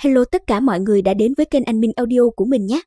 Hello tất cả mọi người đã đến với kênh Anh Minh Audio của mình nhé.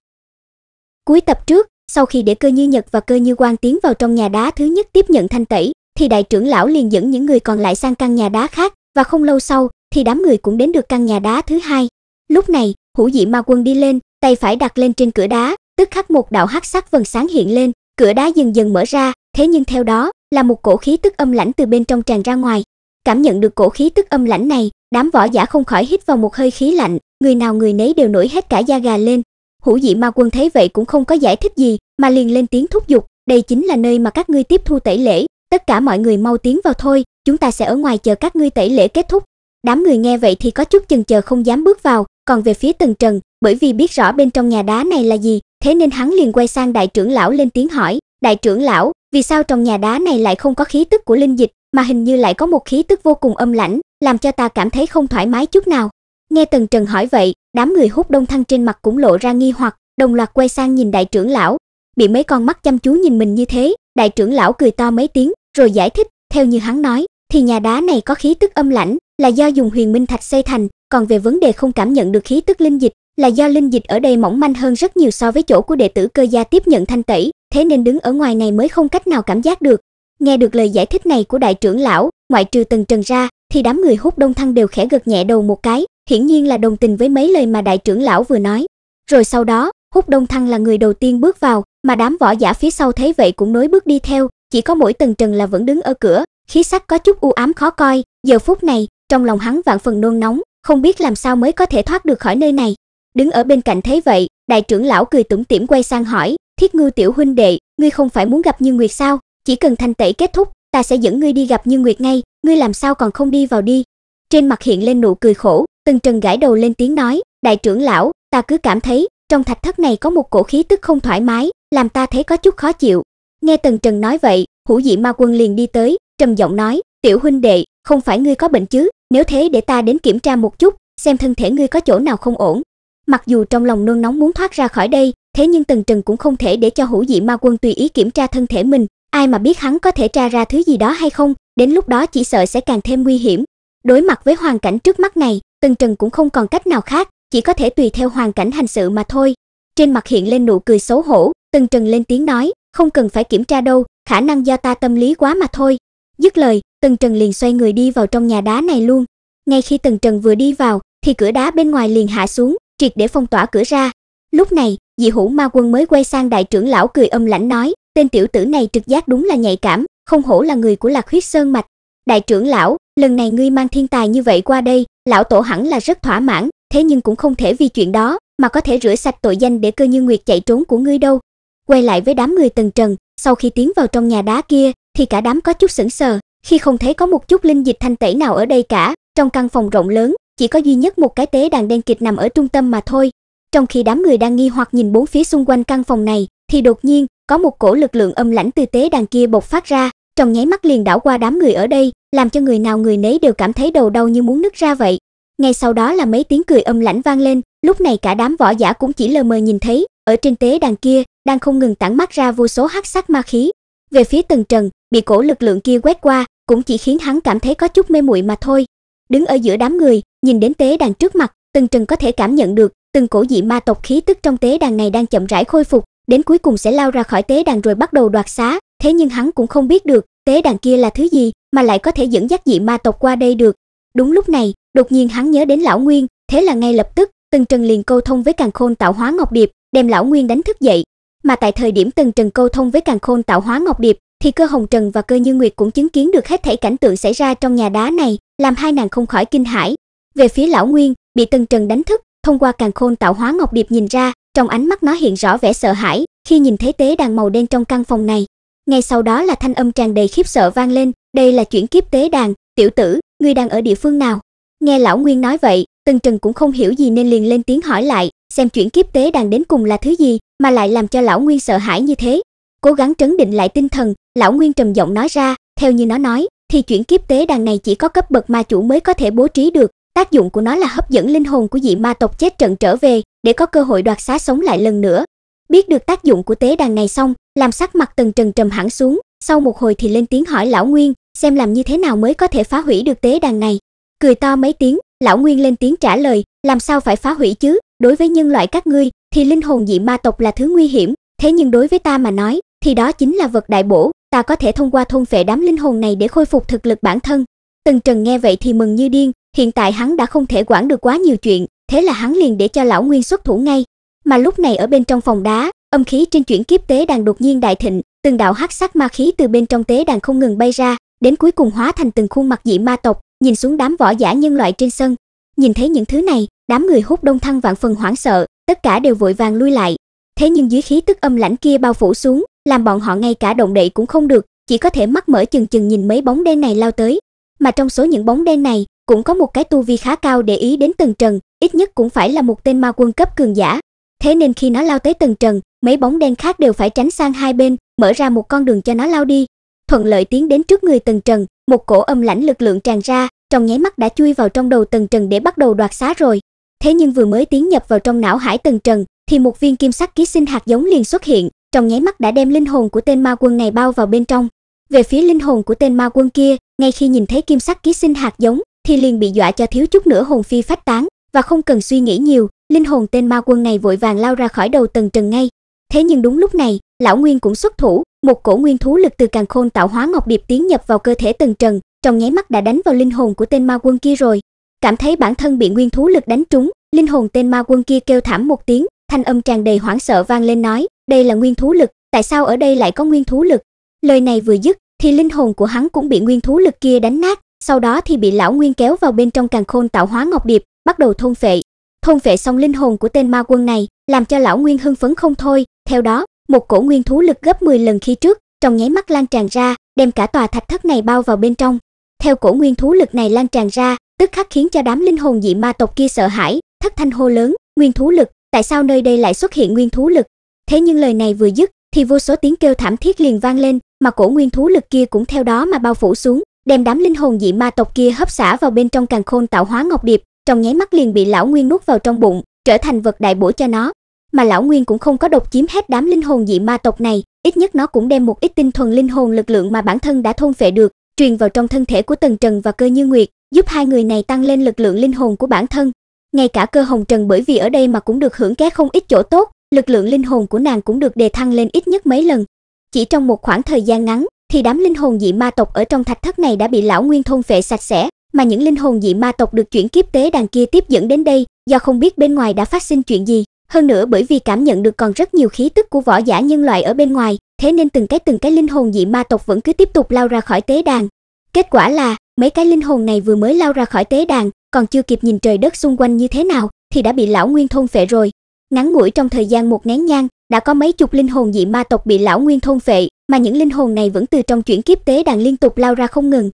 Cuối tập trước, sau khi để cơ như Nhật và cơ như Quang tiến vào trong nhà đá thứ nhất tiếp nhận thanh tẩy, thì đại trưởng lão liền dẫn những người còn lại sang căn nhà đá khác, và không lâu sau thì đám người cũng đến được căn nhà đá thứ hai. Lúc này, Hủ Dị Ma Quân đi lên, tay phải đặt lên trên cửa đá, tức khắc một đạo hắc sắc vầng sáng hiện lên, cửa đá dần dần mở ra, thế nhưng theo đó là một cổ khí tức âm lãnh từ bên trong tràn ra ngoài. Cảm nhận được cổ khí tức âm lãnh này, Đám võ giả không khỏi hít vào một hơi khí lạnh, người nào người nấy đều nổi hết cả da gà lên. Hữu Dị Ma Quân thấy vậy cũng không có giải thích gì, mà liền lên tiếng thúc giục, đây chính là nơi mà các ngươi tiếp thu tẩy lễ, tất cả mọi người mau tiến vào thôi, chúng ta sẽ ở ngoài chờ các ngươi tẩy lễ kết thúc. Đám người nghe vậy thì có chút chần chờ không dám bước vào, còn về phía Tần Trần, bởi vì biết rõ bên trong nhà đá này là gì, thế nên hắn liền quay sang đại trưởng lão lên tiếng hỏi, "Đại trưởng lão, vì sao trong nhà đá này lại không có khí tức của linh dịch?" mà hình như lại có một khí tức vô cùng âm lãnh, làm cho ta cảm thấy không thoải mái chút nào. Nghe Tần Trần hỏi vậy, đám người hút đông thăng trên mặt cũng lộ ra nghi hoặc, đồng loạt quay sang nhìn đại trưởng lão. Bị mấy con mắt chăm chú nhìn mình như thế, đại trưởng lão cười to mấy tiếng, rồi giải thích, theo như hắn nói, thì nhà đá này có khí tức âm lãnh, là do dùng huyền minh thạch xây thành, còn về vấn đề không cảm nhận được khí tức linh dịch, là do linh dịch ở đây mỏng manh hơn rất nhiều so với chỗ của đệ tử cơ gia tiếp nhận thanh tẩy, thế nên đứng ở ngoài này mới không cách nào cảm giác được, Nghe được lời giải thích này của đại trưởng lão, ngoại trừ Tần Trần ra, thì đám người hút đông thăng đều khẽ gật nhẹ đầu một cái, hiển nhiên là đồng tình với mấy lời mà đại trưởng lão vừa nói. Rồi sau đó, hút đông thăng là người đầu tiên bước vào, mà đám võ giả phía sau thấy vậy cũng nối bước đi theo, chỉ có mỗi Tần Trần là vẫn đứng ở cửa, khí sắc có chút u ám khó coi, giờ phút này, trong lòng hắn vạn phần nôn nóng, không biết làm sao mới có thể thoát được khỏi nơi này. Đứng ở bên cạnh thấy vậy, đại trưởng lão cười tủm tỉm quay sang hỏi, "Thiết Ngưu tiểu huynh đệ, ngươi không phải muốn gặp Như Nguyệt sao?" chỉ cần thanh tẩy kết thúc, ta sẽ dẫn ngươi đi gặp Như Nguyệt ngay, ngươi làm sao còn không đi vào đi?" Trên mặt hiện lên nụ cười khổ, Tần Trần gãi đầu lên tiếng nói, "Đại trưởng lão, ta cứ cảm thấy trong thạch thất này có một cổ khí tức không thoải mái, làm ta thấy có chút khó chịu." Nghe Tần Trần nói vậy, hủ Dị Ma Quân liền đi tới, trầm giọng nói, "Tiểu huynh đệ, không phải ngươi có bệnh chứ? Nếu thế để ta đến kiểm tra một chút, xem thân thể ngươi có chỗ nào không ổn." Mặc dù trong lòng nôn nóng muốn thoát ra khỏi đây, thế nhưng Tần Trần cũng không thể để cho hủ Dị Ma Quân tùy ý kiểm tra thân thể mình, ai mà biết hắn có thể tra ra thứ gì đó hay không, đến lúc đó chỉ sợ sẽ càng thêm nguy hiểm. Đối mặt với hoàn cảnh trước mắt này, Tần Trần cũng không còn cách nào khác, chỉ có thể tùy theo hoàn cảnh hành sự mà thôi. Trên mặt hiện lên nụ cười xấu hổ, Tần Trần lên tiếng nói, không cần phải kiểm tra đâu, khả năng do ta tâm lý quá mà thôi. Dứt lời, Tần Trần liền xoay người đi vào trong nhà đá này luôn. Ngay khi Tần Trần vừa đi vào, thì cửa đá bên ngoài liền hạ xuống, triệt để phong tỏa cửa ra. Lúc này, Dị Hữu Ma Quân mới quay sang đại trưởng lão cười âm lãnh nói, tên tiểu tử này trực giác đúng là nhạy cảm, không hổ là người của Lạc Huyết Sơn mạch. Đại trưởng lão, lần này ngươi mang thiên tài như vậy qua đây, lão tổ hẳn là rất thỏa mãn, thế nhưng cũng không thể vì chuyện đó mà có thể rửa sạch tội danh để Cơ Như Nguyệt chạy trốn của ngươi đâu. Quay lại với đám người Tần Trần, sau khi tiến vào trong nhà đá kia thì cả đám có chút sững sờ, khi không thấy có một chút linh dịch thanh tẩy nào ở đây cả, trong căn phòng rộng lớn, chỉ có duy nhất một cái tế đàn đen kịt nằm ở trung tâm mà thôi. Trong khi đám người đang nghi hoặc nhìn bốn phía xung quanh căn phòng này, thì đột nhiên, có một cổ lực lượng âm lãnh tư tế đàn kia bộc phát ra, trong nháy mắt liền đảo qua đám người ở đây, làm cho người nào người nấy đều cảm thấy đầu đau như muốn nứt ra vậy. Ngay sau đó là mấy tiếng cười âm lãnh vang lên, lúc này cả đám võ giả cũng chỉ lờ mờ nhìn thấy, ở trên tế đàn kia đang không ngừng tản mắt ra vô số hắc sắc ma khí. Về phía Tần Trần, bị cổ lực lượng kia quét qua, cũng chỉ khiến hắn cảm thấy có chút mê muội mà thôi. Đứng ở giữa đám người, nhìn đến tế đàn trước mặt, Tần Trần có thể cảm nhận được, từng cổ dị ma tộc khí tức trong tế đàn này đang chậm rãi khôi phục, đến cuối cùng sẽ lao ra khỏi tế đàn rồi bắt đầu đoạt xá, thế nhưng hắn cũng không biết được, tế đàn kia là thứ gì mà lại có thể dẫn dắt dị ma tộc qua đây được. Đúng lúc này, đột nhiên hắn nhớ đến lão Nguyên, thế là ngay lập tức, Tần Trần liền câu thông với Càn Khôn Tạo Hóa Ngọc Điệp, đem lão Nguyên đánh thức dậy. Mà tại thời điểm Tần Trần câu thông với Càn Khôn Tạo Hóa Ngọc Điệp, thì Cơ Hồng Trần và Cơ Như Nguyệt cũng chứng kiến được hết thảy cảnh tượng xảy ra trong nhà đá này, làm hai nàng không khỏi kinh hãi. Về phía lão Nguyên, bị Tần Trần đánh thức, thông qua Càn Khôn Tạo Hóa Ngọc Điệp nhìn ra, trong ánh mắt nó hiện rõ vẻ sợ hãi khi nhìn thấy tế đàn màu đen trong căn phòng này ngay sau đó là thanh âm tràn đầy khiếp sợ vang lên đây là chuyển kiếp tế đàn tiểu tử ngươi đang ở địa phương nào nghe lão nguyên nói vậy tần trần cũng không hiểu gì nên liền lên tiếng hỏi lại xem chuyển kiếp tế đàn đến cùng là thứ gì mà lại làm cho lão nguyên sợ hãi như thế cố gắng trấn định lại tinh thần lão nguyên trầm giọng nói ra theo như nó nói thì chuyển kiếp tế đàn này chỉ có cấp bậc ma chủ mới có thể bố trí được tác dụng của nó là hấp dẫn linh hồn của dị ma tộc chết trận trở về để có cơ hội đoạt xá sống lại lần nữa. Biết được tác dụng của tế đàn này xong, làm sắc mặt Tần Trần trầm hẳn xuống, sau một hồi thì lên tiếng hỏi lão Nguyên, xem làm như thế nào mới có thể phá hủy được tế đàn này. Cười to mấy tiếng, lão Nguyên lên tiếng trả lời, làm sao phải phá hủy chứ, đối với nhân loại các ngươi thì linh hồn dị ma tộc là thứ nguy hiểm, thế nhưng đối với ta mà nói thì đó chính là vật đại bổ, ta có thể thông qua thôn phệ đám linh hồn này để khôi phục thực lực bản thân. Tần Trần nghe vậy thì mừng như điên, hiện tại hắn đã không thể quản được quá nhiều chuyện, thế là hắn liền để cho lão Nguyên xuất thủ ngay. Mà lúc này ở bên trong phòng đá, âm khí trên chuyển kiếp tế đàn đột nhiên đại thịnh, từng đạo hắc sắc ma khí từ bên trong tế đàn không ngừng bay ra, đến cuối cùng hóa thành từng khuôn mặt dị ma tộc, nhìn xuống đám võ giả nhân loại trên sân. Nhìn thấy những thứ này, đám người hút đông thăng vạn phần hoảng sợ, tất cả đều vội vàng lui lại. Thế nhưng dưới khí tức âm lãnh kia bao phủ xuống, làm bọn họ ngay cả động đậy cũng không được, chỉ có thể mắt mở chừng chừng nhìn mấy bóng đen này lao tới. Mà trong số những bóng đen này, cũng có một cái tu vi khá cao để ý đến từng trần, ít nhất cũng phải là một tên ma quân cấp cường giả. Thế nên khi nó lao tới tầng trần, mấy bóng đen khác đều phải tránh sang hai bên, mở ra một con đường cho nó lao đi. Thuận lợi tiến đến trước người tầng trần, một cổ âm lãnh lực lượng tràn ra, trong nháy mắt đã chui vào trong đầu tầng trần để bắt đầu đoạt xá rồi. Thế nhưng vừa mới tiến nhập vào trong não hải tầng trần, thì một viên kim sắc ký sinh hạt giống liền xuất hiện, trong nháy mắt đã đem linh hồn của tên ma quân này bao vào bên trong. Về phía linh hồn của tên ma quân kia, ngay khi nhìn thấy kim sắc ký sinh hạt giống, thì liền bị dọa cho thiếu chút nữa hồn phi phách tán, và không cần suy nghĩ nhiều, linh hồn tên ma quân này vội vàng lao ra khỏi đầu Tần Trần ngay. Thế nhưng đúng lúc này, lão Nguyên cũng xuất thủ, một cổ nguyên thú lực từ càng khôn tạo hóa ngọc điệp tiến nhập vào cơ thể Tần Trần, trong nháy mắt đã đánh vào linh hồn của tên ma quân kia rồi. Cảm thấy bản thân bị nguyên thú lực đánh trúng, linh hồn tên ma quân kia kêu thảm một tiếng, thanh âm tràn đầy hoảng sợ vang lên nói, đây là nguyên thú lực, tại sao ở đây lại có nguyên thú lực? Lời này vừa dứt, thì linh hồn của hắn cũng bị nguyên thú lực kia đánh nát, sau đó thì bị lão Nguyên kéo vào bên trong càng khôn tạo hóa ngọc điệp, bắt đầu thôn phệ. Thôn phệ xong linh hồn của tên ma quân này, làm cho lão Nguyên hưng phấn không thôi, theo đó, một cổ nguyên thú lực gấp 10 lần khi trước, trong nháy mắt lan tràn ra, đem cả tòa thạch thất này bao vào bên trong. Theo cổ nguyên thú lực này lan tràn ra, tức khắc khiến cho đám linh hồn dị ma tộc kia sợ hãi, thất thanh hô lớn, "Nguyên thú lực, tại sao nơi đây lại xuất hiện nguyên thú lực?" Thế nhưng lời này vừa dứt, thì vô số tiếng kêu thảm thiết liền vang lên, mà cổ nguyên thú lực kia cũng theo đó mà bao phủ xuống, đem đám linh hồn dị ma tộc kia hấp xả vào bên trong càng khôn tạo hóa ngọc điệp, trong nháy mắt liền bị lão nguyên nuốt vào trong bụng, trở thành vật đại bổ cho nó. Mà lão nguyên cũng không có độc chiếm hết đám linh hồn dị ma tộc này, ít nhất nó cũng đem một ít tinh thuần linh hồn lực lượng mà bản thân đã thôn phệ được, truyền vào trong thân thể của Tần Trần và Cơ Như Nguyệt, giúp hai người này tăng lên lực lượng linh hồn của bản thân. Ngay cả Cơ Hồng Trần bởi vì ở đây mà cũng được hưởng ké không ít chỗ tốt, lực lượng linh hồn của nàng cũng được đề thăng lên ít nhất mấy lần. Chỉ trong một khoảng thời gian ngắn, thì đám linh hồn dị ma tộc ở trong thạch thất này đã bị lão nguyên thôn phệ sạch sẽ, mà những linh hồn dị ma tộc được chuyển kiếp tế đàn kia tiếp dẫn đến đây do không biết bên ngoài đã phát sinh chuyện gì. Hơn nữa bởi vì cảm nhận được còn rất nhiều khí tức của võ giả nhân loại ở bên ngoài, thế nên từng cái từng cái linh hồn dị ma tộc vẫn cứ tiếp tục lao ra khỏi tế đàn. Kết quả là, mấy cái linh hồn này vừa mới lao ra khỏi tế đàn, còn chưa kịp nhìn trời đất xung quanh như thế nào thì đã bị lão nguyên thôn phệ rồi. Ngắn ngủi trong thời gian một nén nhang, đã có mấy chục linh hồn dị ma tộc bị lão nguyên thôn phệ, mà những linh hồn này vẫn từ trong chuyển kiếp tế đàn liên tục lao ra không ngừng,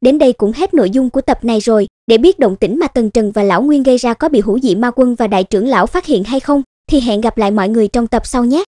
Đến đây cũng hết nội dung của tập này rồi, để biết động tĩnh mà Tần Trần và Lão Nguyên gây ra có bị hữu dị ma quân và đại trưởng lão phát hiện hay không, thì hẹn gặp lại mọi người trong tập sau nhé.